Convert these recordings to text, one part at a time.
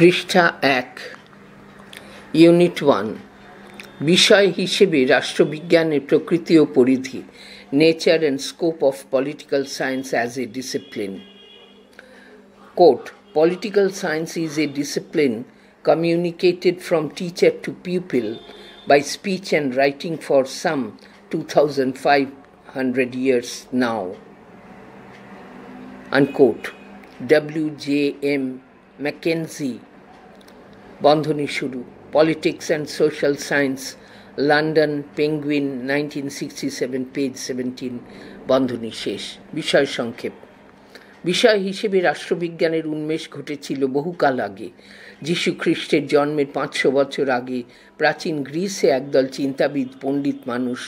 পৃষ্ঠা এক unit one বিষয় হিসেবে রাষ্ট্রবিজ্ঞানের প্রকৃতি ও পরিধি nature and scope of political science as a discipline quote political science is a discipline communicated from teacher to pupil by speech and writing for some 2500 years now. Unquote. W. J. M. Mackenzie বন্ধনী শুরু politics and social science London Penguin nineteen sixty seven page seventeen বন্ধনী শেষ বিষয় সংক্ষেপ বিষয় হিসেবে রাষ্ট্রবিজ্ঞানের উন্মেষ ঘটেছিল বহুকাল আগে যীশু খ্রিস্টের জন্মের পাঁচশো বছর আগে প্রাচীন গ্রিসে একদল চিন্তাবিদ পণ্ডিত মানুষ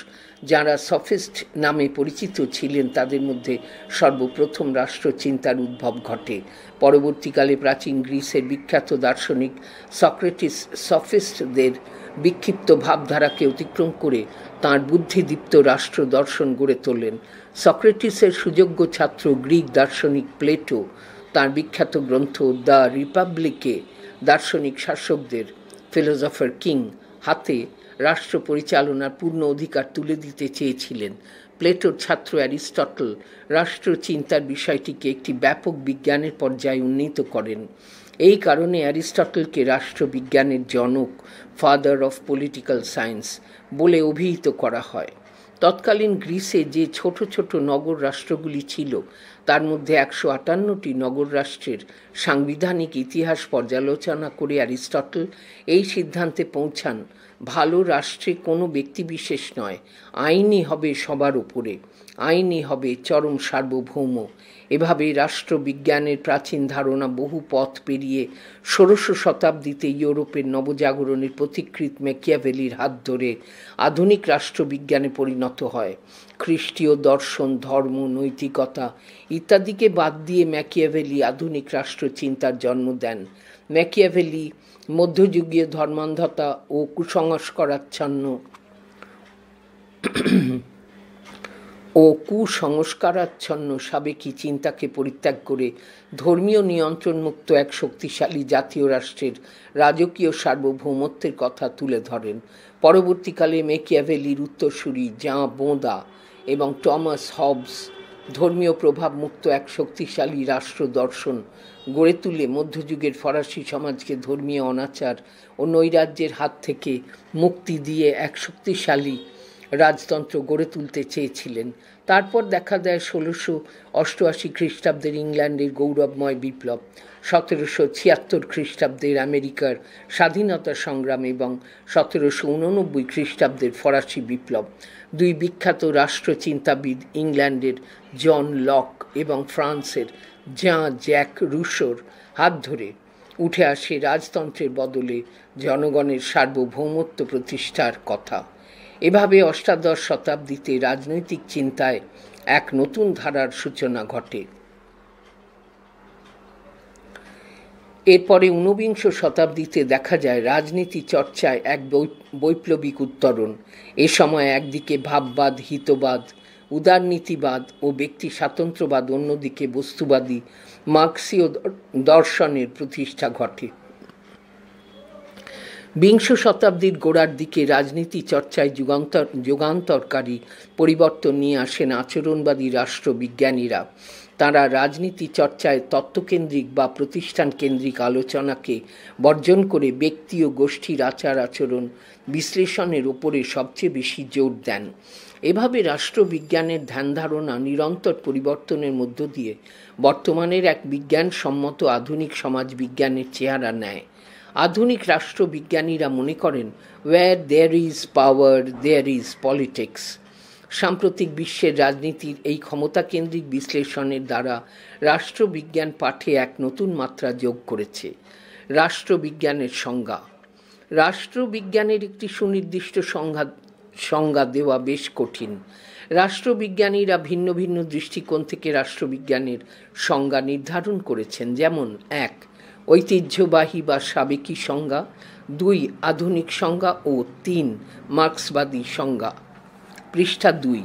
যারা সফেস্ট নামে পরিচিত ছিলেন তাদের মধ্যে সর্বপ্রথম রাষ্ট্রচিন্তার উদ্ভব ঘটে পরবর্তীকালে প্রাচীন গ্রিসের বিখ্যাত দার্শনিক সক্রেটিস সফেস্টদের বিক্ষিপ্ত ভাবধারাকে অতিক্রম করে তাঁর বুদ্ধিদীপ্ত রাষ্ট্র দর্শন গড়ে তোলেন সক্রেটিসের সুযোগ্য ছাত্র গ্রিক দার্শনিক প্লেটো তার বিখ্যাত গ্রন্থ দ্য রিপাবলিকে দার্শনিক শাসকদের ফিলোজফার কিং হাতে রাষ্ট্র পরিচালনার পূর্ণ অধিকার তুলে দিতে চেয়েছিলেন প্লেটোর ছাত্র অ্যারিস্টটল রাষ্ট্রচিন্তার বিষয়টিকে একটি ব্যাপক বিজ্ঞানের পর্যায়ে উন্নীত করেন এই কারণে অ্যারিস্টটলকে রাষ্ট্রবিজ্ঞানের জনক ফাদার অফ পলিটিক্যাল সায়েন্স বলে অভিহিত করা হয় তৎকালীন গ্রিসে যে ছোট ছোট নগর রাষ্ট্রগুলি ছিল তার মধ্যে একশো আটান্নটি নগর রাষ্ট্রের সাংবিধানিক ইতিহাস পর্যালোচনা করে অ্যারিস্টটল এই সিদ্ধান্তে পৌঁছান ভালো রাষ্ট্রে কোনো ব্যক্তিবিশেষ নয় আইনই হবে সবার উপরে আইনই হবে চরম সার্বভৌম এভাবে রাষ্ট্রবিজ্ঞানের প্রাচীন ধারণা বহু পথ পেরিয়ে ষোড়শ শতাব্দীতে ইউরোপের নবজাগরণের প্রতিকৃত ম্যাকিয়াভেলির হাত ধরে আধুনিক রাষ্ট্রবিজ্ঞানে পরিণত হয় খ্রিস্টীয় দর্শন ধর্ম নৈতিকতা ইত্যাদিকে বাদ দিয়ে ম্যাকিয়াভেলি আধুনিক রাষ্ট্রচিন্তার জন্ম দেন ম্যাকিয়াভেলি মধ্যযুগীয় ধর্মান্ধতা ও কুসংস্কারাচ্ছন্ন ও কুসংস্কারাচ্ছন্ন সাবেকি চিন্তাকে পরিত্যাগ করে ধর্মীয় নিয়ন্ত্রণমুক্ত এক শক্তিশালী জাতীয় রাষ্ট্রের রাজকীয় সার্বভৌমত্বের কথা তুলে ধরেন পরবর্তীকালে মেকিয়াভেলির উত্তরসূরি জাঁ বোঁদা এবং টমাস হবস ধর্মীয় প্রভাবমুক্ত এক শক্তিশালী রাষ্ট্র দর্শন গড়ে তুলে মধ্যযুগের ফরাসি সমাজকে ধর্মীয় অনাচার ও নৈরাজ্যের হাত থেকে মুক্তি দিয়ে এক শক্তিশালী রাজতন্ত্র গড়ে তুলতে চেয়েছিলেন তারপর দেখা দেয় ষোলোশো অষ্টআশি খ্রিস্টাব্দের ইংল্যান্ডের গৌরবময় বিপ্লব সতেরোশো ছিয়াত্তর খ্রিস্টাব্দের আমেরিকার স্বাধীনতা সংগ্রাম এবং সতেরোশো উননব্বই খ্রিস্টাব্দের ফরাসি বিপ্লব দুই বিখ্যাত রাষ্ট্রচিন্তাবিদ ইংল্যান্ডের জন লক এবং ফ্রান্সের জাঁ জ্যাক রুশোর হাত ধরে উঠে আসে রাজতন্ত্রের বদলে জনগণের সার্বভৌমত্ব প্রতিষ্ঠার কথা এভাবে অষ্টাদশ শতাব্দীতে রাজনৈতিক চিন্তায় এক নতুন ধারার সূচনা ঘটে এরপরে ঊনবিংশ শতাব্দীতে দেখা যায় রাজনীতি চর্চায় এক বৈপ্লবিক উত্তরণ এ সময় একদিকে ভাববাদ হিতবাদ উদারনীতিবাদ ও ব্যক্তি স্বাতন্ত্র্যবাদ অন্যদিকে বস্তুবাদী মার্ক্সীয় দর্শনের প্রতিষ্ঠা ঘটে বিংশ শতাব্দীর গোড়ার দিকে রাজনীতি চর্চায় যুগান্তর যুগান্তরকারী পরিবর্তন নিয়ে আসেন আচরণবাদী রাষ্ট্রবিজ্ঞানীরা তারা রাজনীতি চর্চায় তত্ত্বকেন্দ্রিক বা প্রতিষ্ঠান কেন্দ্রিক আলোচনাকে বর্জন করে ব্যক্তি ও গোষ্ঠীর আচার আচরণ বিশ্লেষণের ওপরে সবচেয়ে বেশি জোর দেন এভাবে রাষ্ট্রবিজ্ঞানের ধ্যান ধারণা নিরন্তর পরিবর্তনের মধ্য দিয়ে বর্তমানের এক বিজ্ঞানসম্মত আধুনিক সমাজ বিজ্ঞানের চেহারা নেয় আধুনিক রাষ্ট্রবিজ্ঞানীরা মনে করেন where there is power there is politics সাম্প্রতিক বিশ্বের রাজনীতির এই ক্ষমতাকেন্দ্রিক বিশ্লেষণের দ্বারা রাষ্ট্রবিজ্ঞান পাঠে এক নতুন মাত্রা যোগ করেছে রাষ্ট্রবিজ্ঞানের সংজ্ঞা রাষ্ট্রবিজ্ঞানের একটি সুনির্দিষ্ট সংজ্ঞা সংজ্ঞা দেওয়া বেশ কঠিন রাষ্ট্রবিজ্ঞানীরা ভিন্ন ভিন্ন দৃষ্টিকোণ থেকে রাষ্ট্রবিজ্ঞানের সংজ্ঞা নির্ধারণ করেছেন যেমন এক ঐতিহ্যবাহী বা সাবেকি সংজ্ঞা দুই আধুনিক সংজ্ঞা ও তিন মার্ক্সবাদী সংজ্ঞা পৃষ্ঠা দুই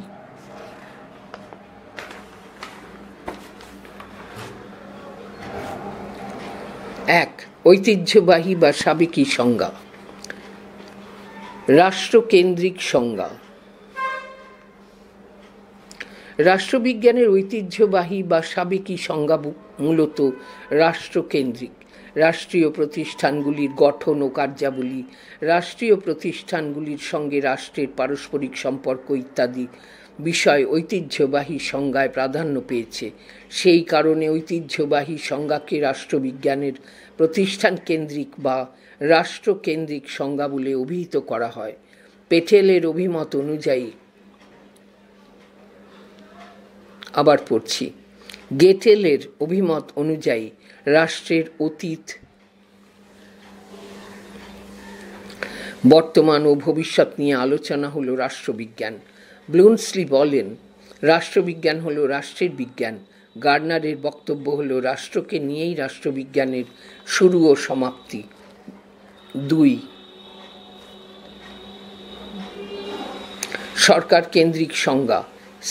এক ঐতিহ্যবাহী বা সাবেকি সংজ্ঞা রাষ্ট্রকেন্দ্রিক সংজ্ঞা রাষ্ট্রবিজ্ঞানের ঐতিহ্যবাহী বা সাবেকি সংজ্ঞা মূলত রাষ্ট্রকেন্দ্রিক রাষ্ট্রীয় প্রতিষ্ঠানগুলির গঠন ও কার্যাবলী রাষ্ট্রীয় প্রতিষ্ঠানগুলির সঙ্গে রাষ্ট্রের পারস্পরিক সম্পর্ক ইত্যাদি বিষয় ঐতিহ্যবাহী সংজ্ঞায় প্রাধান্য পেয়েছে সেই কারণে ঐতিহ্যবাহী সংজ্ঞাকে রাষ্ট্রবিজ্ঞানের প্রতিষ্ঠান কেন্দ্রিক বা রাষ্ট্রকেন্দ্রিক সংজ্ঞা বলে অভিহিত করা হয় পেটেলের অভিমত অনুযায়ী আবার পড়ছি গেটেলের অভিমত অনুযায়ী রাষ্ট্রের অতীত বর্তমান ও ভবিষ্যৎ নিয়ে আলোচনা হলো রাষ্ট্রবিজ্ঞান ব্লুন্সলি বলেন রাষ্ট্রবিজ্ঞান হলো রাষ্ট্রের বিজ্ঞান গার্নারের বক্তব্য হলো রাষ্ট্রকে নিয়েই রাষ্ট্রবিজ্ঞানের শুরু ও সমাপ্তি দুই সরকার কেন্দ্রিক সংজ্ঞা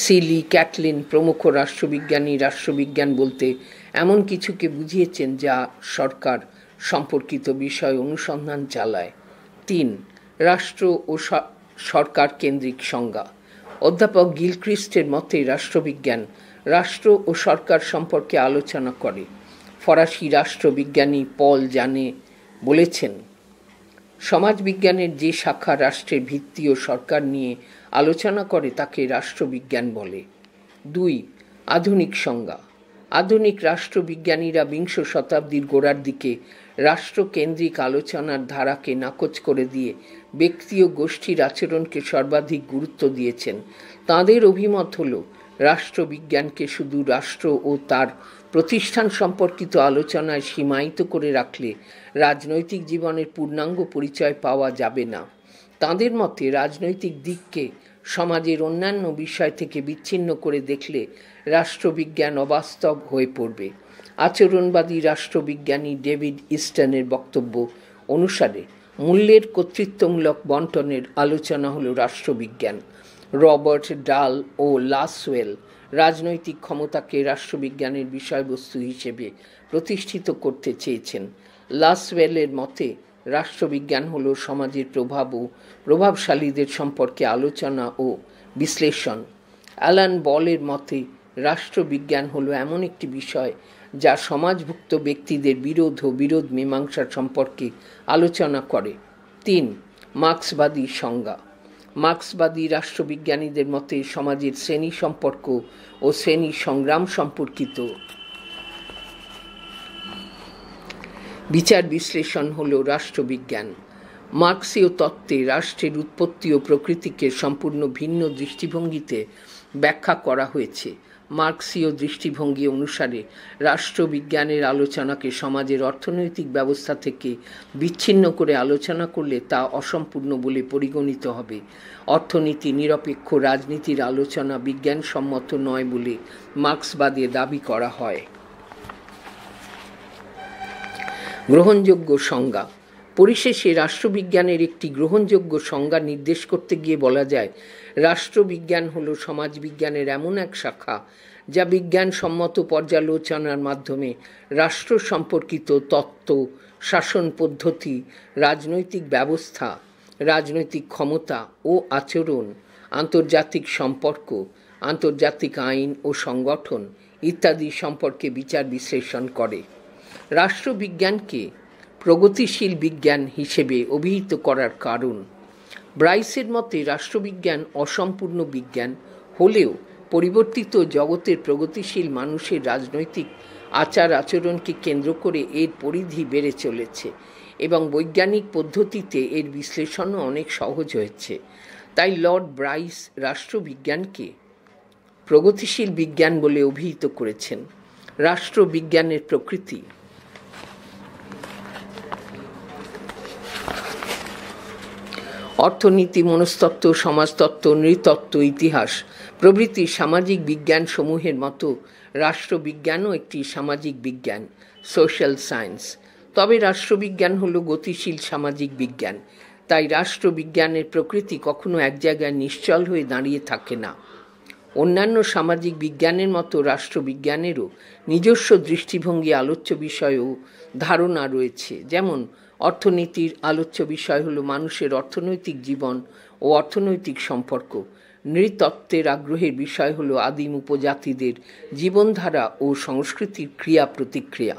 সিলি ক্যাটলিন প্রমুখ রাষ্ট্রবিজ্ঞানী রাষ্ট্রবিজ্ঞান বলতে এমন কিছুকে বুঝিয়েছেন যা সরকার সম্পর্কিত বিষয় অনুসন্ধান চালায় তিন রাষ্ট্র ও সরকার কেন্দ্রিক সংজ্ঞা অধ্যাপক গিলক্রিস্টের মতে রাষ্ট্রবিজ্ঞান রাষ্ট্র ও সরকার সম্পর্কে আলোচনা করে ফরাসি রাষ্ট্রবিজ্ঞানী পল জানে বলেছেন সমাজবিজ্ঞানের যে শাখা রাষ্ট্রের ভিত্তি ও সরকার নিয়ে আলোচনা করে তাকে রাষ্ট্রবিজ্ঞান বলে দুই আধুনিক সংজ্ঞা আধুনিক রাষ্ট্রবিজ্ঞানীরা বিংশ শতাব্দীর গোড়ার দিকে রাষ্ট্রকেন্দ্রিক আলোচনার ধারাকে নাকচ করে দিয়ে ব্যক্তি ও গোষ্ঠীর আচরণকে সর্বাধিক গুরুত্ব দিয়েছেন তাদের অভিমত হল রাষ্ট্রবিজ্ঞানকে শুধু রাষ্ট্র ও তার প্রতিষ্ঠান সম্পর্কিত আলোচনায় সীমায়িত করে রাখলে রাজনৈতিক জীবনের পূর্ণাঙ্গ পরিচয় পাওয়া যাবে না তাঁদের মতে রাজনৈতিক দিককে সমাজের অন্যান্য বিষয় থেকে বিচ্ছিন্ন করে দেখলে রাষ্ট্রবিজ্ঞান অবাস্তব হয়ে পড়বে আচরণবাদী রাষ্ট্রবিজ্ঞানী ডেভিড ইস্টার্নের বক্তব্য অনুসারে মূল্যের কর্তৃত্বমূলক বন্টনের আলোচনা হল রাষ্ট্রবিজ্ঞান রবার্ট ডাল ও লাসওয়েল রাজনৈতিক ক্ষমতাকে রাষ্ট্রবিজ্ঞানের বিষয়বস্তু হিসেবে প্রতিষ্ঠিত করতে চেয়েছেন লাসওয়েলের মতে রাষ্ট্রবিজ্ঞান হল সমাজের প্রভাব ও প্রভাবশালীদের সম্পর্কে আলোচনা ও বিশ্লেষণ অ্যালান বলের মতে রাষ্ট্রবিজ্ঞান হল এমন একটি বিষয় যা সমাজভুক্ত ব্যক্তিদের বিরোধ ও বিরোধ মীমাংসার সম্পর্কে আলোচনা করে তিন মার্ক্সবাদী সংজ্ঞা মার্ক্সবাদী রাষ্ট্রবিজ্ঞানীদের মতে সমাজের শ্রেণী সম্পর্ক ও শ্রেণী সংগ্রাম সম্পর্কিত বিচার বিশ্লেষণ হল রাষ্ট্রবিজ্ঞান মার্ক্সীয় তত্ত্বে রাষ্ট্রের উৎপত্তি ও প্রকৃতিকে সম্পূর্ণ ভিন্ন দৃষ্টিভঙ্গিতে ব্যাখ্যা করা হয়েছে মার্ক্সীয় দৃষ্টিভঙ্গি অনুসারে রাষ্ট্রবিজ্ঞানের আলোচনাকে সমাজের অর্থনৈতিক ব্যবস্থা থেকে বিচ্ছিন্ন করে আলোচনা করলে তা অসম্পূর্ণ বলে পরিগণিত হবে অর্থনীতি নিরপেক্ষ রাজনীতির আলোচনা বিজ্ঞানসম্মত নয় বলে মার্ক্সবাদে দাবি করা হয় গ্রহণযোগ্য সংজ্ঞা পরিশেষে রাষ্ট্রবিজ্ঞানের একটি গ্রহণযোগ্য সংজ্ঞা নির্দেশ করতে গিয়ে বলা যায় রাষ্ট্রবিজ্ঞান হল সমাজবিজ্ঞানের এমন এক শাখা যা বিজ্ঞানসম্মত পর্যালোচনার মাধ্যমে রাষ্ট্র সম্পর্কিত তত্ত্ব শাসন পদ্ধতি রাজনৈতিক ব্যবস্থা রাজনৈতিক ক্ষমতা ও আচরণ আন্তর্জাতিক সম্পর্ক আন্তর্জাতিক আইন ও সংগঠন ইত্যাদি সম্পর্কে বিচার বিশ্লেষণ করে রাষ্ট্রবিজ্ঞানকে প্রগতিশীল বিজ্ঞান হিসেবে অভিহিত করার কারণ ব্রাইসের মতে রাষ্ট্রবিজ্ঞান অসম্পূর্ণ বিজ্ঞান হলেও পরিবর্তিত জগতের প্রগতিশীল মানুষের রাজনৈতিক আচার আচরণকে কেন্দ্র করে এর পরিধি বেড়ে চলেছে এবং বৈজ্ঞানিক পদ্ধতিতে এর বিশ্লেষণও অনেক সহজ হয়েছে তাই লর্ড ব্রাইস রাষ্ট্রবিজ্ঞানকে প্রগতিশীল বিজ্ঞান বলে অভিহিত করেছেন রাষ্ট্রবিজ্ঞানের প্রকৃতি অর্থনীতি মনস্তত্ত্ব সমাজতত্ত্ব নৃতত্ত্ব ইতিহাস প্রভৃতি সামাজিক বিজ্ঞান সমূহের মতো রাষ্ট্রবিজ্ঞানও একটি সামাজিক বিজ্ঞান সোশ্যাল সায়েন্স তবে রাষ্ট্রবিজ্ঞান হলো গতিশীল সামাজিক বিজ্ঞান তাই রাষ্ট্রবিজ্ঞানের প্রকৃতি কখনো এক জায়গায় নিশ্চল হয়ে দাঁড়িয়ে থাকে না অন্যান্য সামাজিক বিজ্ঞানের মতো রাষ্ট্রবিজ্ঞানেরও নিজস্ব দৃষ্টিভঙ্গি আলোচ্য বিষয়েও ধারণা রয়েছে যেমন অর্থনীতির আলোচ্য বিষয় হলো মানুষের অর্থনৈতিক জীবন ও অর্থনৈতিক সম্পর্ক নৃতত্ত্বের আগ্রহের বিষয় হলো আদিম উপজাতিদের জীবনধারা ও সংস্কৃতির ক্রিয়া প্রতিক্রিয়া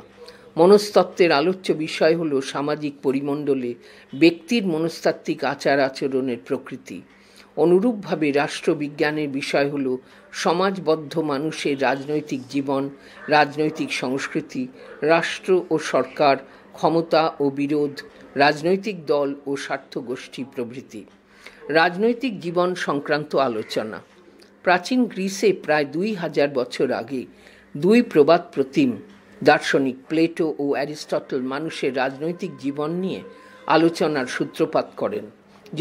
মনস্তত্ত্বের আলোচ্য বিষয় হলো সামাজিক পরিমণ্ডলে ব্যক্তির মনস্তাত্ত্বিক আচার আচরণের প্রকৃতি অনুরূপভাবে রাষ্ট্রবিজ্ঞানের বিষয় হল সমাজবদ্ধ মানুষের রাজনৈতিক জীবন রাজনৈতিক সংস্কৃতি রাষ্ট্র ও সরকার ক্ষমতা ও বিরোধ রাজনৈতিক দল ও স্বার্থগোষ্ঠী প্রভৃতি রাজনৈতিক জীবন সংক্রান্ত আলোচনা প্রাচীন গ্রিসে প্রায় দুই হাজার বছর আগে দুই প্রবাদ প্রতিম দার্শনিক প্লেটো ও অ্যারিস্টটল মানুষের রাজনৈতিক জীবন নিয়ে আলোচনার সূত্রপাত করেন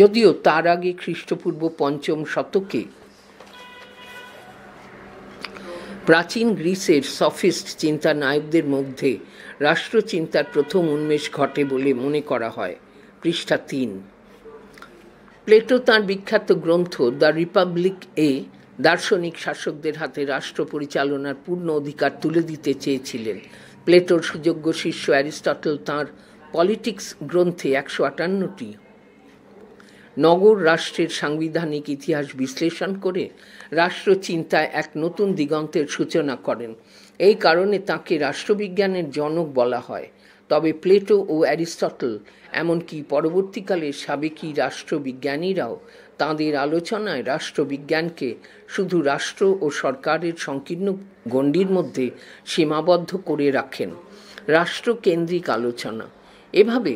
যদিও তার আগে খ্রিস্টপূর্ব পঞ্চম শতকে প্রাচীন গ্রিসের সফিস্ট চিন্তা নায়কদের মধ্যে রাষ্ট্রচিন্তার প্রথম উন্মেষ ঘটে বলে মনে করা হয় পৃষ্ঠা তিন প্লেটো তাঁর বিখ্যাত গ্রন্থ দ্য রিপাবলিক এ দার্শনিক শাসকদের হাতে রাষ্ট্র পরিচালনার পূর্ণ অধিকার তুলে দিতে চেয়েছিলেন প্লেটোর সুযোগ্য শিষ্য অ্যারিস্টটল তাঁর পলিটিক্স গ্রন্থে একশো আটান্নটি নগর রাষ্ট্রের সাংবিধানিক ইতিহাস বিশ্লেষণ করে রাষ্ট্রচিন্তায় এক নতুন দিগন্তের সূচনা করেন এই কারণে তাকে রাষ্ট্রবিজ্ঞানের জনক বলা হয় তবে প্লেটো ও অ্যারিস্টটল এমনকি পরবর্তীকালে সাবেকি রাষ্ট্রবিজ্ঞানীরাও তাঁদের আলোচনায় রাষ্ট্রবিজ্ঞানকে শুধু রাষ্ট্র ও সরকারের সংকীর্ণ গণ্ডির মধ্যে সীমাবদ্ধ করে রাখেন রাষ্ট্রকেন্দ্রিক আলোচনা এভাবে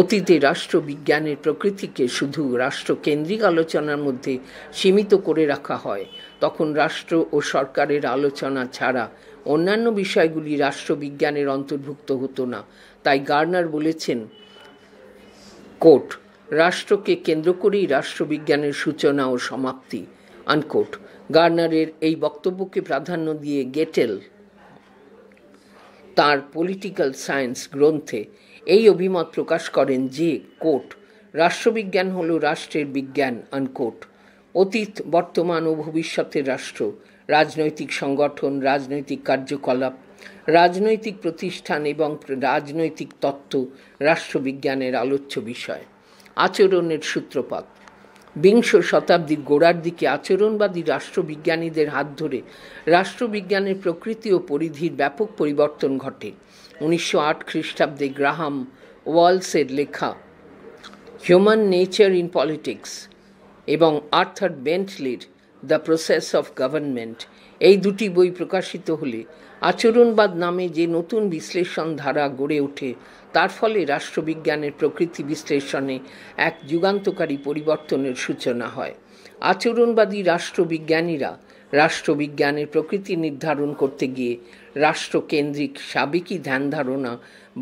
অতীতে রাষ্ট্রবিজ্ঞানের প্রকৃতিকে শুধু রাষ্ট্রকেন্দ্রিক আলোচনার মধ্যে সীমিত করে রাখা হয় তখন রাষ্ট্র ও সরকারের আলোচনা ছাড়া অন্যান্য বিষয়গুলি রাষ্ট্রবিজ্ঞানের অন্তর্ভুক্ত হতো না তাই গার্নার বলেছেন কোট রাষ্ট্রকে কেন্দ্র করেই রাষ্ট্রবিজ্ঞানের সূচনা ও সমাপ্তি আনকোট গার্নারের এই বক্তব্যকে প্রাধান্য দিয়ে গেটেল তার পলিটিক্যাল সায়েন্স গ্রন্থে এই অভিমত প্রকাশ করেন যে কোট রাষ্ট্রবিজ্ঞান হল রাষ্ট্রের বিজ্ঞান আনকোট অতীত বর্তমান ও ভবিষ্যতের রাষ্ট্র রাজনৈতিক সংগঠন রাজনৈতিক কার্যকলাপ রাজনৈতিক প্রতিষ্ঠান এবং রাজনৈতিক তত্ত্ব রাষ্ট্রবিজ্ঞানের আলোচ্য বিষয় আচরণের সূত্রপাত বিংশ শতাব্দীর গোড়ার দিকে আচরণবাদী রাষ্ট্রবিজ্ঞানীদের হাত ধরে রাষ্ট্রবিজ্ঞানের প্রকৃতি ও পরিধির ব্যাপক পরিবর্তন ঘটে উনিশশো আট খ্রিস্টাব্দে গ্রাহাম ওয়ালসের লেখা হিউম্যান নেচার ইন পলিটিক্স এবং আর্থার বেন্টলির দ্য প্রসেস অফ গভর্নমেন্ট এই দুটি বই প্রকাশিত হলে আচরণবাদ নামে যে নতুন বিশ্লেষণ ধারা গড়ে ওঠে তার ফলে রাষ্ট্রবিজ্ঞানের প্রকৃতি বিশ্লেষণে এক যুগান্তকারী পরিবর্তনের সূচনা হয় আচরণবাদী রাষ্ট্রবিজ্ঞানীরা রাষ্ট্রবিজ্ঞানের প্রকৃতি নির্ধারণ করতে গিয়ে রাষ্ট্রকেন্দ্রিক সাবেকি ধারণা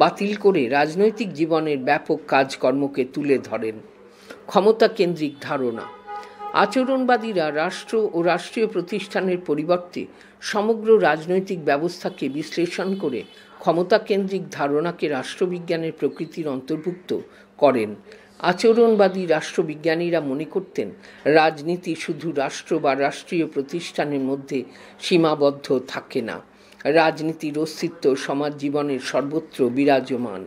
বাতিল করে রাজনৈতিক জীবনের ব্যাপক কাজকর্মকে তুলে ধরেন ক্ষমতা কেন্দ্রিক ধারণা আচরণবাদীরা রাষ্ট্র ও রাষ্ট্রীয় প্রতিষ্ঠানের পরিবর্তে সমগ্র রাজনৈতিক ব্যবস্থাকে বিশ্লেষণ করে ক্ষমতাকেন্দ্রিক ধারণাকে রাষ্ট্রবিজ্ঞানের প্রকৃতির অন্তর্ভুক্ত করেন আচরণবাদী রাষ্ট্রবিজ্ঞানীরা মনে করতেন রাজনীতি শুধু রাষ্ট্র বা রাষ্ট্রীয় প্রতিষ্ঠানের মধ্যে সীমাবদ্ধ থাকে না রাজনীতির অস্তিত্ব সমাজ জীবনের সর্বত্র বিরাজমান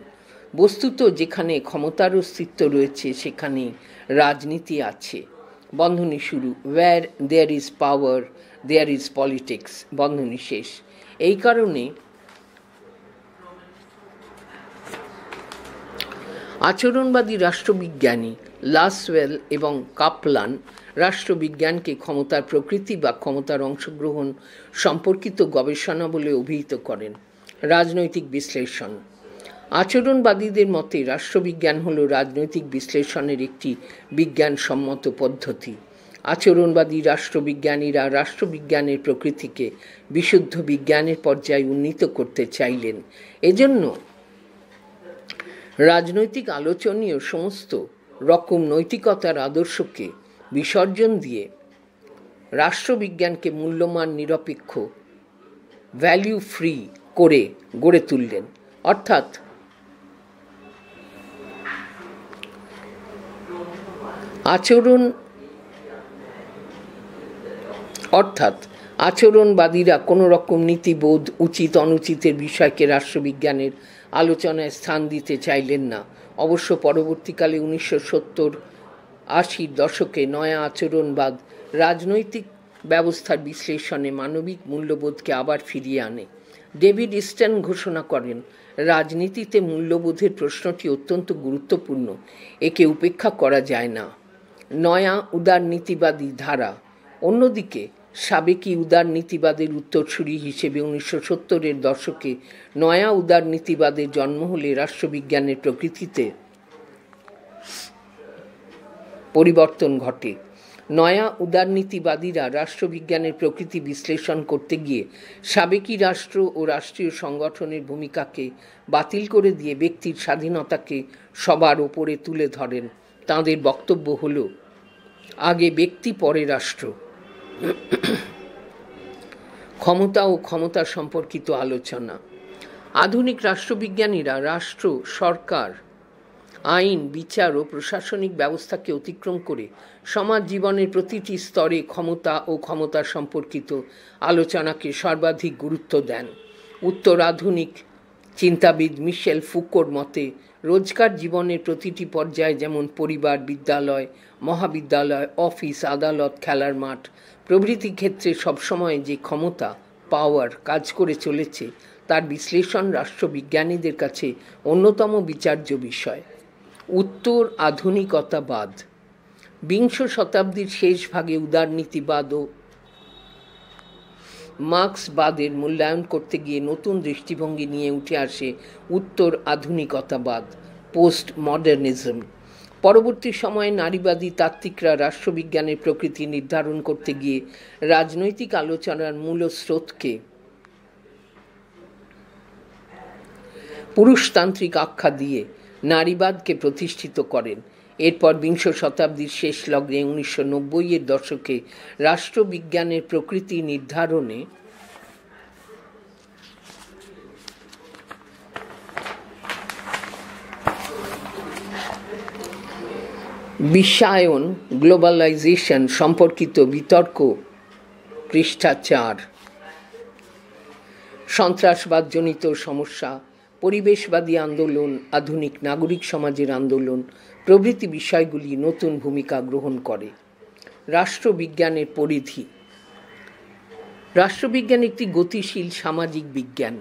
বস্তুত যেখানে ক্ষমতার অস্তিত্ব রয়েছে সেখানে রাজনীতি আছে বন্ধনী শুরু where there is power there is politics বন্ধনী শেষ এই কারণে আচরণবাদী রাষ্ট্রবিজ্ঞানী লাসওয়েল এবং কাপলান রাষ্ট্রবিজ্ঞানকে ক্ষমতার প্রকৃতি বা ক্ষমতার অংশগ্রহণ সম্পর্কিত গবেষণা বলে অভিহিত করেন রাজনৈতিক বিশ্লেষণ আচরণবাদীদের মতে রাষ্ট্রবিজ্ঞান হল রাজনৈতিক বিশ্লেষণের একটি বিজ্ঞানসম্মত পদ্ধতি আচরণবাদী রাষ্ট্রবিজ্ঞানীরা রাষ্ট্রবিজ্ঞানের প্রকৃতিকে বিশুদ্ধ বিজ্ঞানের পর্যায়ে উন্নীত করতে চাইলেন এজন্য রাজনৈতিক আলোচনীয় সমস্ত রকম নৈতিকতার আদর্শকে বিসর্জন দিয়ে রাষ্ট্রবিজ্ঞানকে মূল্যমান নিরপেক্ষ ভ্যালিউ ফ্রি করে গড়ে তুললেন অর্থাৎ আচরণ অর্থাৎ আচরণবাদীরা কোনো রকম নীতিবোধ উচিত অনুচিতের বিষয়কে রাষ্ট্রবিজ্ঞানের আলোচনায় স্থান দিতে চাইলেন না অবশ্য পরবর্তীকালে উনিশশো সত্তর আশির দশকে নয়া আচরণবাদ রাজনৈতিক ব্যবস্থার বিশ্লেষণে মানবিক মূল্যবোধকে আবার ফিরিয়ে আনে ডেভিড ইস্টার্ন ঘোষণা করেন রাজনীতিতে মূল্যবোধের প্রশ্নটি অত্যন্ত গুরুত্বপূর্ণ একে উপেক্ষা করা যায় না নয়া উদারনীতিবাদী ধারা অন্যদিকে সাবেকি উদারনীতিবাদের উত্তরসূরি হিসেবে উনিশশো সত্তরের দশকে নয়া উদারনীতিবাদের জন্ম হলে রাষ্ট্রবিজ্ঞানের প্রকৃতিতে পরিবর্তন ঘটে নয়া উদারনীতিবাদীরা রাষ্ট্রবিজ্ঞানের প্রকৃতি বিশ্লেষণ করতে গিয়ে সাবেকি রাষ্ট্র ও রাষ্ট্রীয় সংগঠনের ভূমিকাকে বাতিল করে দিয়ে ব্যক্তির স্বাধীনতাকে সবার ওপরে তুলে ধরেন তাঁদের বক্তব্য হল আগে ব্যক্তি পরে রাষ্ট্র ক্ষমতা ও ক্ষমতা সম্পর্কিত আলোচনা আধুনিক রাষ্ট্রবিজ্ঞানীরা রাষ্ট্র সরকার আইন বিচার ও প্রশাসনিক ব্যবস্থাকে অতিক্রম করে সমাজ জীবনের প্রতিটি স্তরে ক্ষমতা ও ক্ষমতা সম্পর্কিত আলোচনাকে সর্বাধিক গুরুত্ব দেন উত্তর আধুনিক চিন্তাবিদ মিশেল ফুকোর মতে রোজকার জীবনের প্রতিটি পর্যায়ে যেমন পরিবার বিদ্যালয় মহাবিদ্যালয় অফিস আদালত খেলার মাঠ প্রভৃতি ক্ষেত্রে সবসময় যে ক্ষমতা পাওয়ার কাজ করে চলেছে তার বিশ্লেষণ রাষ্ট্রবিজ্ঞানীদের কাছে অন্যতম বিচার্য বিষয় উত্তর আধুনিকতাবাদ বিংশ শতাব্দীর শেষ ভাগে উদারনীতিবাদ ও মার্ক্সবাদের মূল্যায়ন করতে গিয়ে নতুন দৃষ্টিভঙ্গি নিয়ে উঠে আসে উত্তর আধুনিকতাবাদ পোস্ট মডার্নিজম পরবর্তী সময়ে নারীবাদী তাত্ত্বিকরা রাষ্ট্রবিজ্ঞানের প্রকৃতি নির্ধারণ করতে গিয়ে রাজনৈতিক আলোচনার মূল স্রোতকে পুরুষতান্ত্রিক আখ্যা দিয়ে নারীবাদকে প্রতিষ্ঠিত করেন এরপর বিংশ শতাব্দীর শেষ লগ্নে উনিশশো এর দশকে রাষ্ট্রবিজ্ঞানের প্রকৃতি নির্ধারণে বিশ্বায়ন গ্লোবালাইজেশন সম্পর্কিত বিতর্ক পৃষ্ঠাচার সন্ত্রাসবাদজনিত সমস্যা পরিবেশবাদী আন্দোলন আধুনিক নাগরিক সমাজের আন্দোলন প্রভৃতি বিষয়গুলি নতুন ভূমিকা গ্রহণ করে রাষ্ট্রবিজ্ঞানের পরিধি রাষ্ট্রবিজ্ঞান একটি গতিশীল সামাজিক বিজ্ঞান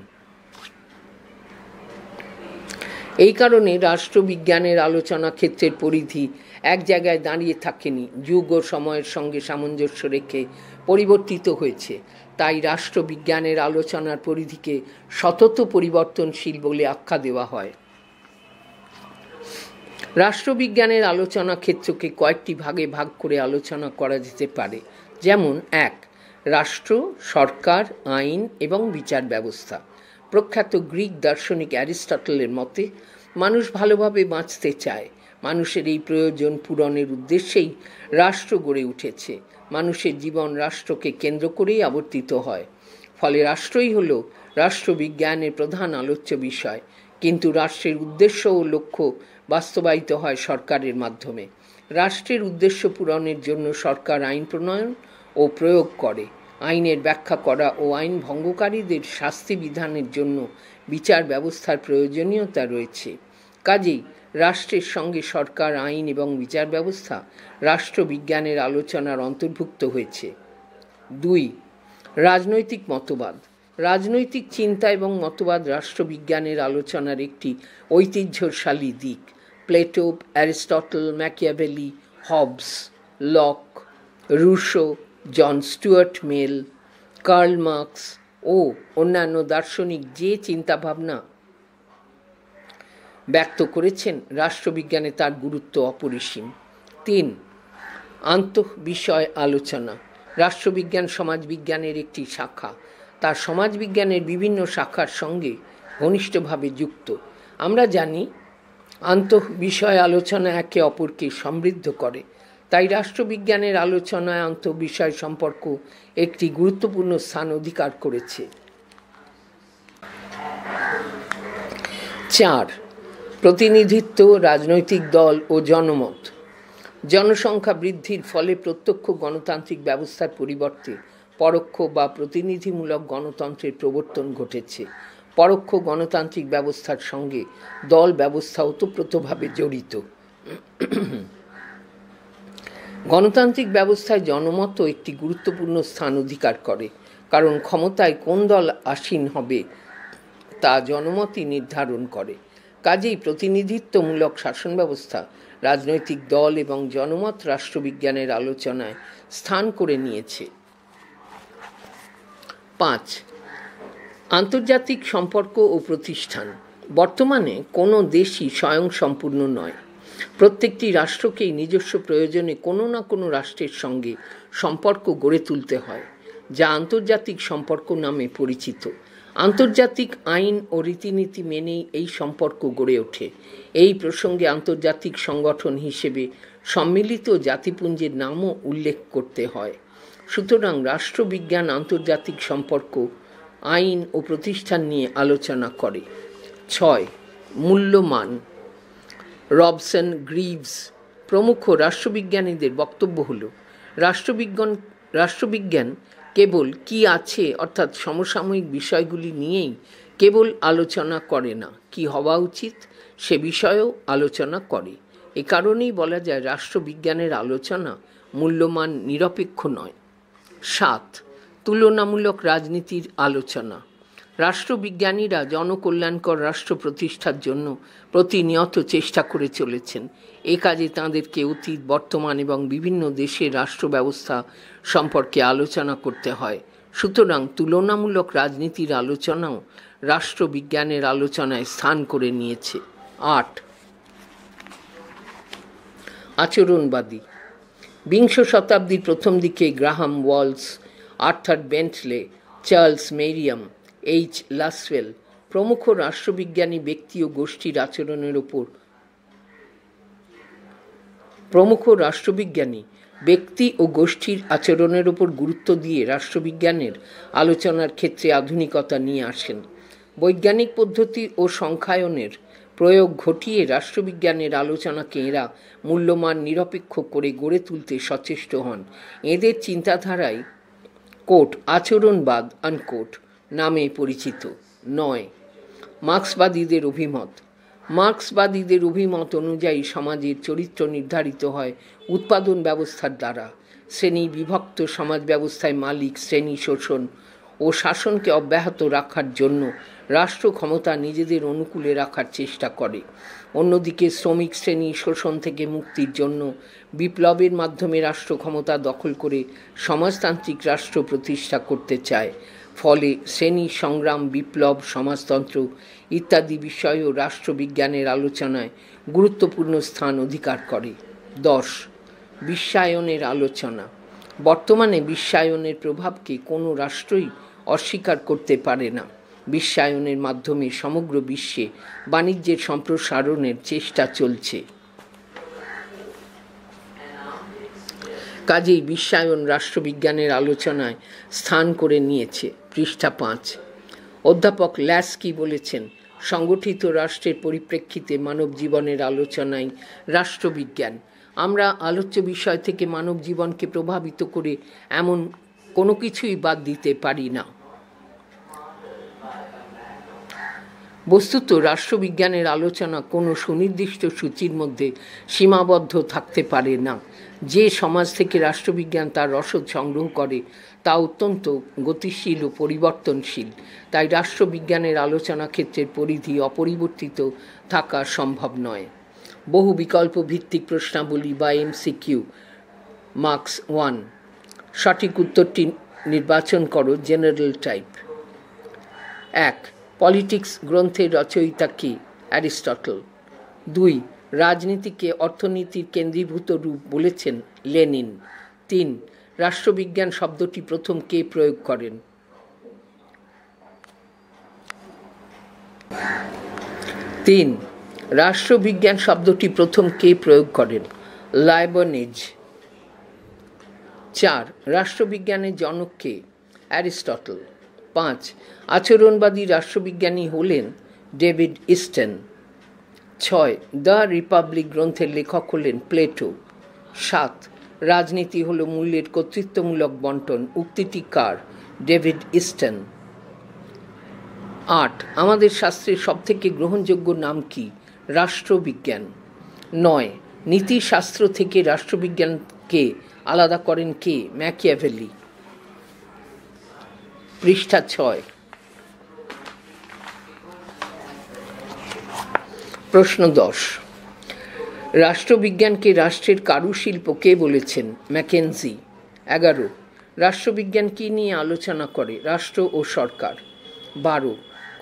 এই কারণে রাষ্ট্রবিজ্ঞানের আলোচনা ক্ষেত্রের পরিধি এক জায়গায় দাঁড়িয়ে থাকেনি যুগ ও সময়ের সঙ্গে সামঞ্জস্য রেখে পরিবর্তিত হয়েছে তাই রাষ্ট্রবিজ্ঞানের আলোচনার পরিধিকে সতত পরিবর্তনশীল বলে আখ্যা দেওয়া হয় রাষ্ট্রবিজ্ঞানের আলোচনা ক্ষেত্রকে কয়েকটি ভাগে ভাগ করে আলোচনা করা যেতে পারে যেমন এক রাষ্ট্র সরকার আইন এবং বিচার ব্যবস্থা প্রখ্যাত গ্রিক দার্শনিক অ্যারিস্টটলের মতে মানুষ ভালোভাবে বাঁচতে চায় মানুষের এই প্রয়োজন পূরণের উদ্দেশ্যেই রাষ্ট্র গড়ে উঠেছে মানুষের জীবন রাষ্ট্রকে কেন্দ্র করেই আবর্তিত হয় ফলে রাষ্ট্রই হল রাষ্ট্রবিজ্ঞানের প্রধান আলোচ্য বিষয় কিন্তু রাষ্ট্রের উদ্দেশ্য ও লক্ষ্য বাস্তবায়িত হয় সরকারের মাধ্যমে রাষ্ট্রের উদ্দেশ্য পূরণের জন্য সরকার আইন প্রণয়ন ও প্রয়োগ করে আইনের ব্যাখ্যা করা ও আইন ভঙ্গকারীদের শাস্তি বিধানের জন্য বিচার ব্যবস্থার প্রয়োজনীয়তা রয়েছে কাজেই রাষ্ট্রের সঙ্গে সরকার আইন এবং বিচার ব্যবস্থা রাষ্ট্রবিজ্ঞানের আলোচনার অন্তর্ভুক্ত হয়েছে দুই রাজনৈতিক মতবাদ রাজনৈতিক চিন্তা এবং মতবাদ রাষ্ট্রবিজ্ঞানের আলোচনার একটি ঐতিহ্যশালী দিক Plato Aristotle Machiavelli Hobbes Locke Rousseau John Stuart Mill Karl Marx ও অন্যান্য দার্শনিক যে চিন্তাভাবনা ব্যক্ত করেছেন রাষ্ট্রবিজ্ঞানে তার গুরুত্ব অপরিসীম তিন আন্তঃবিষয় আলোচনা রাষ্ট্রবিজ্ঞান সমাজবিজ্ঞানের একটি শাখা তার সমাজবিজ্ঞানের বিভিন্ন শাখার সঙ্গে ঘনিষ্ঠভাবে যুক্ত আমরা জানি আন্তঃবিষয় আলোচনা একে অপরকে সমৃদ্ধ করে তাই রাষ্ট্রবিজ্ঞানের আলোচনায় বিষয় সম্পর্ক একটি গুরুত্বপূর্ণ স্থান অধিকার করেছে চার প্রতিনিধিত্ব রাজনৈতিক দল ও জনমত জনসংখ্যা বৃদ্ধির ফলে প্রত্যক্ষ গণতান্ত্রিক ব্যবস্থার পরিবর্তে পরোক্ষ বা প্রতিনিধিমূলক গণতন্ত্রের প্রবর্তন ঘটেছে পরোক্ষ গণতান্ত্রিক ব্যবস্থার সঙ্গে দল ব্যবস্থা ওতপ্রোতভাবে জড়িত গণতান্ত্রিক ব্যবস্থায় জনমত একটি গুরুত্বপূর্ণ স্থান অধিকার করে কারণ ক্ষমতায় কোন দল আসীন হবে তা জনমতই নির্ধারণ করে কাজেই প্রতিনিধিত্বমূলক শাসন ব্যবস্থা রাজনৈতিক দল এবং জনমত রাষ্ট্রবিজ্ঞানের আলোচনায় স্থান করে নিয়েছে পাঁচ আন্তর্জাতিক সম্পর্ক ও প্রতিষ্ঠান বর্তমানে কোনো দেশই স্বয়ং সম্পূর্ণ নয় প্রত্যেকটি রাষ্ট্রকেই নিজস্ব প্রয়োজনে কোনো না কোনো রাষ্ট্রের সঙ্গে সম্পর্ক গড়ে তুলতে হয় যা আন্তর্জাতিক সম্পর্ক নামে পরিচিত আন্তর্জাতিক আইন ও রীতিনীতি মেনেই এই সম্পর্ক গড়ে ওঠে এই প্রসঙ্গে আন্তর্জাতিক সংগঠন হিসেবে সম্মিলিত জাতিপুঞ্জের নামও উল্লেখ করতে হয় সুতরাং রাষ্ট্রবিজ্ঞান আন্তর্জাতিক সম্পর্ক আইন ও প্রতিষ্ঠান নিয়ে আলোচনা করে ছয় মূল্যমান রবসন গ্রিভস প্রমুখ রাষ্ট্রবিজ্ঞানীদের বক্তব্য হল রাষ্ট্রবিজ্ঞান রাষ্ট্রবিজ্ঞান কেবল কি আছে অর্থাৎ সমসাময়িক বিষয়গুলি নিয়েই কেবল আলোচনা করে না কি হওয়া উচিত সে বিষয়েও আলোচনা করে এ কারণেই বলা যায় রাষ্ট্রবিজ্ঞানের আলোচনা মূল্যমান নিরপেক্ষ নয় সাত তুলনামূলক রাজনীতির আলোচনা রাষ্ট্রবিজ্ঞানীরা জনকল্যাণকর রাষ্ট্র প্রতিষ্ঠার জন্য প্রতিনিয়ত চেষ্টা করে চলেছেন এ কাজে তাঁদেরকে অতীত বর্তমান এবং বিভিন্ন দেশের রাষ্ট্র ব্যবস্থা সম্পর্কে আলোচনা করতে হয় সুতরাং তুলনামূলক রাজনীতির আলোচনাও রাষ্ট্রবিজ্ঞানের আলোচনায় স্থান করে নিয়েছে আট আচরণবাদী বিংশ শতাব্দীর প্রথম দিকে Graham Wallas Arthur Bentley Charles Merriam H Lasswell প্রমুখ রাষ্ট্রবিজ্ঞানী ব্যক্তি ও গোষ্ঠীর আচরণের ওপর প্রমুখ রাষ্ট্রবিজ্ঞানী ব্যক্তি ও গোষ্ঠীর আচরণের ওপর গুরুত্ব দিয়ে রাষ্ট্রবিজ্ঞানের আলোচনার ক্ষেত্রে আধুনিকতা নিয়ে আসেন বৈজ্ঞানিক পদ্ধতি ও সংখ্যায়নের প্রয়োগ ঘটিয়ে রাষ্ট্রবিজ্ঞানের আলোচনাকে এরা মূল্যমান নিরপেক্ষ করে গড়ে তুলতে সচেষ্ট হন এদের চিন্তাধারায় কোট আচরণবাদ আনকোট নামে পরিচিত নয় মার্ক্সবাদীদের অভিমত মার্ক্সবাদীদের অভিমত অনুযায়ী সমাজের চরিত্র নির্ধারিত হয় উৎপাদন ব্যবস্থার দ্বারা শ্রেণী বিভক্ত সমাজ ব্যবস্থায় মালিক শ্রেণী শোষণ ও শাসনকে অব্যাহত রাখার জন্য রাষ্ট্র ক্ষমতা নিজেদের অনুকূলে রাখার চেষ্টা করে অন্যদিকে শ্রমিক শ্রেণী শোষণ থেকে মুক্তির জন্য বিপ্লবের মাধ্যমে রাষ্ট্র ক্ষমতা দখল করে সমাজতান্ত্রিক রাষ্ট্র প্রতিষ্ঠা করতে চায় ফলে শ্রেণী সংগ্রাম বিপ্লব সমাজতন্ত্র ইত্যাদি বিষয়েও রাষ্ট্রবিজ্ঞানের আলোচনায় গুরুত্বপূর্ণ স্থান অধিকার করে দশ বিশ্বায়নের আলোচনা বর্তমানে বিশ্বায়নের প্রভাবকে কোনো রাষ্ট্রই অস্বীকার করতে পারে না বিশ্বায়নের মাধ্যমে সমগ্র বিশ্বে বাণিজ্যের সম্প্রসারণের চেষ্টা চলছে কাজেই বিশ্বায়ন রাষ্ট্রবিজ্ঞানের আলোচনায় স্থান করে নিয়েছে পৃষ্ঠা পাঁচ অধ্যাপক ল্যাসকি বলেছেন সংগঠিত রাষ্ট্রের পরিপ্রেক্ষিতে মানব জীবনের আলোচনায় রাষ্ট্রবিজ্ঞান আমরা আলোচ্য বিষয় থেকে মানব জীবনকে প্রভাবিত করে এমন কোনো কিছুই বাদ দিতে পারি না বস্তুত রাষ্ট্রবিজ্ঞানের আলোচনা কোনো সুনির্দিষ্ট সূচির মধ্যে সীমাবদ্ধ থাকতে পারে না যে সমাজ থেকে রাষ্ট্রবিজ্ঞান তার রসদ সংগ্রহ করে তা অত্যন্ত গতিশীল ও পরিবর্তনশীল তাই রাষ্ট্রবিজ্ঞানের আলোচনা ক্ষেত্রের পরিধি অপরিবর্তিত থাকা সম্ভব নয় বহু বিকল্প ভিত্তিক প্রশ্নাবলী বা এমসিকিউ মার্কস ওয়ান সঠিক উত্তরটি নির্বাচন করো জেনারেল টাইপ এক পলিটিক্স গ্রন্থের রচয়িতা কি অ্যারিস্টটল দুই রাজনীতিকে অর্থনীতির কেন্দ্রীভূত রূপ বলেছেন লেনিন তিন রাষ্ট্রবিজ্ঞান শব্দটি প্রথম কে প্রয়োগ করেন তিন রাষ্ট্রবিজ্ঞান শব্দটি প্রথম কে প্রয়োগ করেন লাইবনেজ চার রাষ্ট্রবিজ্ঞানের জনক কে অ্যারিস্টটল পাঁচ আচরণবাদী রাষ্ট্রবিজ্ঞানী হলেন ডেভিড ইস্টেন ছয় দ্য রিপাবলিক গ্রন্থের লেখক হলেন প্লেটো সাত রাজনীতি হল মূল্যের কর্তৃত্বমূলক বন্টন উক্তিটি কার ডেভিড ইস্টন আট আমাদের শাস্ত্রের সবথেকে গ্রহণযোগ্য নাম কি রাষ্ট্রবিজ্ঞান নয় নীতিশাস্ত্র থেকে রাষ্ট্রবিজ্ঞানকে আলাদা করেন কে ম্যাকিয়াভেলি পৃষ্ঠা ছয় প্রশ্ন দশ রাষ্ট্রবিজ্ঞানকে রাষ্ট্রের কারুশিল্প কে বলেছেন ম্যাকেনজি এগারো রাষ্ট্রবিজ্ঞান কী নিয়ে আলোচনা করে রাষ্ট্র ও সরকার বারো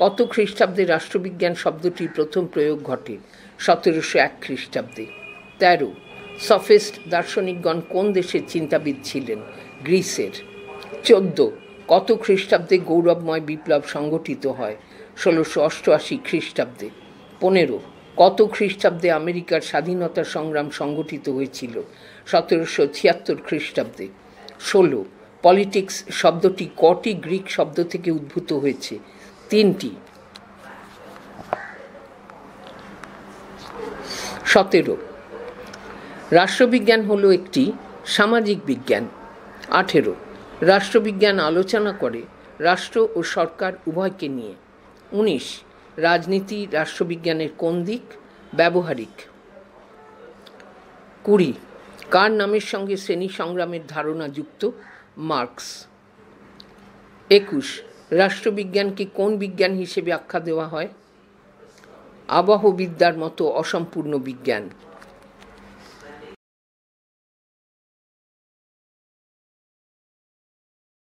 কত খ্রিস্টাব্দে রাষ্ট্রবিজ্ঞান শব্দটির প্রথম প্রয়োগ ঘটে সতেরোশো এক খ্রিস্টাব্দে তেরো সফেস্ট দার্শনিকগণ কোন দেশের চিন্তাবিদ ছিলেন গ্রিসের চোদ্দ কত খ্রিস্টাব্দে গৌরবময় বিপ্লব সংগঠিত হয় ষোলোশো অষ্টআশি খ্রিস্টাব্দে পনেরো কত খ্রিস্টাব্দে আমেরিকার স্বাধীনতা সংগ্রাম সংগঠিত হয়েছিল সতেরোশো ছিয়াত্তর খ্রিস্টাব্দে ষোলো পলিটিক্স শব্দটি কটি গ্রিক শব্দ থেকে উদ্ভূত হয়েছে তিনটি সতেরো রাষ্ট্রবিজ্ঞান হলো একটি সামাজিক বিজ্ঞান আঠেরো রাষ্ট্রবিজ্ঞান আলোচনা করে রাষ্ট্র ও সরকার উভয়কে নিয়ে উনিশ রাজনীতি রাষ্ট্রবিজ্ঞানের কোন দিক ব্যবহারিক কুড়ি কার নামের সঙ্গে শ্রেণী সংগ্রামের ধারণা যুক্ত মার্কস একুশ রাষ্ট্রবিজ্ঞানকে কোন বিজ্ঞান হিসেবে আখ্যা দেওয়া হয় আবহবিদ্যার মতো অসম্পূর্ণ বিজ্ঞান